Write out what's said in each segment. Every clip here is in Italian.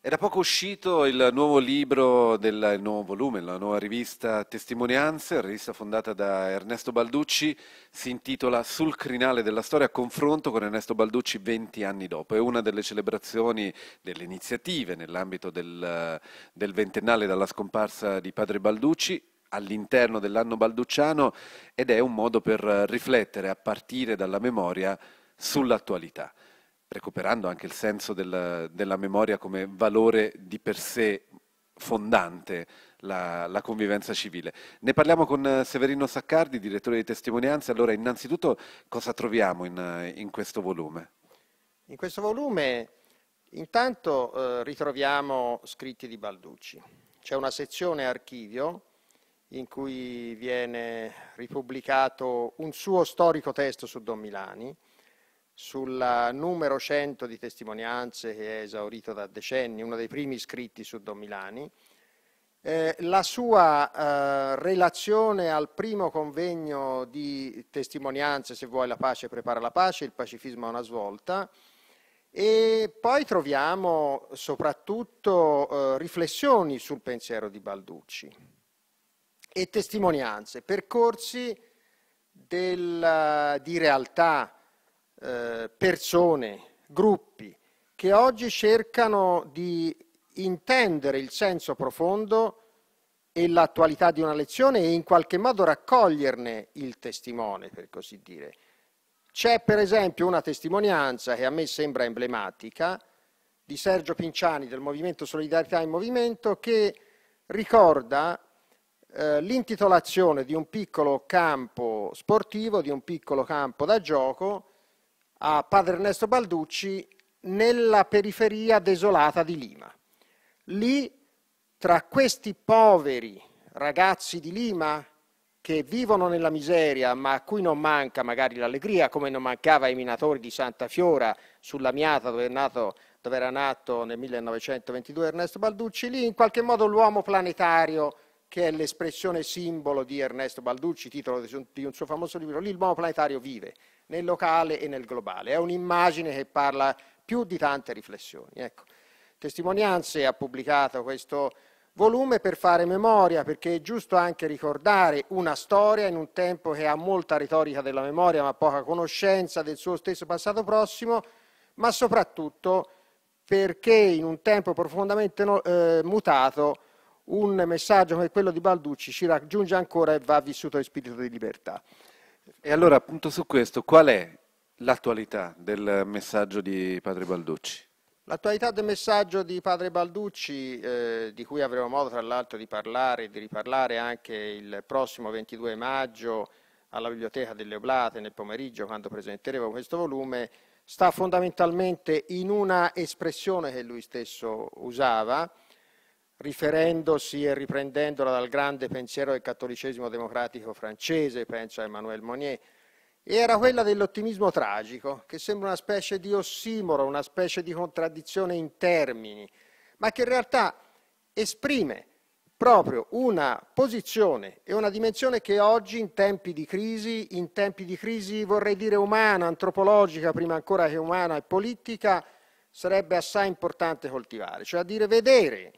È da poco uscito il nuovo libro, del, il nuovo volume, la nuova rivista Testimonianze, rivista fondata da Ernesto Balducci, si intitola Sul crinale della storia, confronto con Ernesto Balducci 20 anni dopo. È una delle celebrazioni, delle iniziative nell'ambito del, del ventennale dalla scomparsa di padre Balducci all'interno dell'anno balducciano ed è un modo per riflettere a partire dalla memoria sull'attualità recuperando anche il senso del, della memoria come valore di per sé fondante la, la, convivenza civile. Ne parliamo con eh, Severino Saccardi, direttore di testimonianze. Allora, innanzitutto, cosa troviamo in, eh, in questo volume? In questo volume intanto eh, ritroviamo scritti di Balducci. C'è una sezione archivio in cui viene ripubblicato un suo storico testo su Don Milani, sul numero 100 di testimonianze che è esaurito da decenni, uno dei primi scritti su Don Milani. Eh, la sua eh, relazione al primo convegno di testimonianze, se vuoi la pace prepara la pace, il pacifismo a una svolta, e poi troviamo soprattutto eh, riflessioni sul pensiero di Balducci e testimonianze, percorsi del, di realtà eh, persone, gruppi che oggi cercano di intendere il senso profondo e l'attualità di una lezione e in qualche modo raccoglierne il testimone, per così dire. C'è per esempio una testimonianza che a me sembra emblematica di Sergio Pinciani del Movimento Solidarietà in Movimento che ricorda eh, l'intitolazione di un piccolo campo sportivo, di un piccolo campo da gioco a padre Ernesto Balducci nella periferia desolata di Lima. Lì, tra questi poveri ragazzi di Lima che vivono nella miseria ma a cui non manca magari l'allegria, come non mancava ai minatori di Santa Fiora sulla Miata dove, nato, dove era nato nel 1922 Ernesto Balducci, lì in qualche modo l'uomo planetario che è l'espressione simbolo di Ernesto Balducci, titolo di un suo famoso libro, L'Il planetario vive, nel locale e nel globale. È un'immagine che parla più di tante riflessioni. Ecco. Testimonianze ha pubblicato questo volume per fare memoria, perché è giusto anche ricordare una storia in un tempo che ha molta retorica della memoria, ma poca conoscenza del suo stesso passato prossimo, ma soprattutto perché in un tempo profondamente no, eh, mutato un messaggio come quello di Balducci ci raggiunge ancora e va vissuto in spirito di libertà. E allora appunto su questo, qual è l'attualità del messaggio di Padre Balducci? L'attualità del messaggio di Padre Balducci, eh, di cui avremo modo tra l'altro di parlare e di riparlare anche il prossimo 22 maggio alla Biblioteca delle Oblate nel pomeriggio, quando presenteremo questo volume, sta fondamentalmente in una espressione che lui stesso usava, riferendosi e riprendendola dal grande pensiero del cattolicesimo democratico francese, penso a Emmanuel Monnier, era quella dell'ottimismo tragico, che sembra una specie di ossimoro, una specie di contraddizione in termini, ma che in realtà esprime proprio una posizione e una dimensione che oggi in tempi di crisi, in tempi di crisi vorrei dire umana, antropologica prima ancora che umana e politica, sarebbe assai importante coltivare, cioè a dire vedere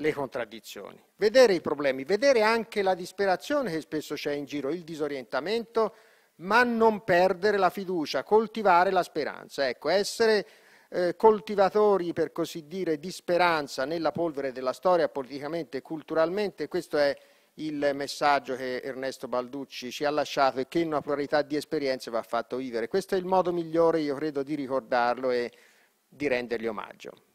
le contraddizioni, vedere i problemi, vedere anche la disperazione che spesso c'è in giro, il disorientamento, ma non perdere la fiducia, coltivare la speranza. Ecco, essere eh, coltivatori, per così dire, di speranza nella polvere della storia politicamente e culturalmente, questo è il messaggio che Ernesto Balducci ci ha lasciato e che in una pluralità di esperienze va fatto vivere. Questo è il modo migliore, io credo, di ricordarlo e di rendergli omaggio.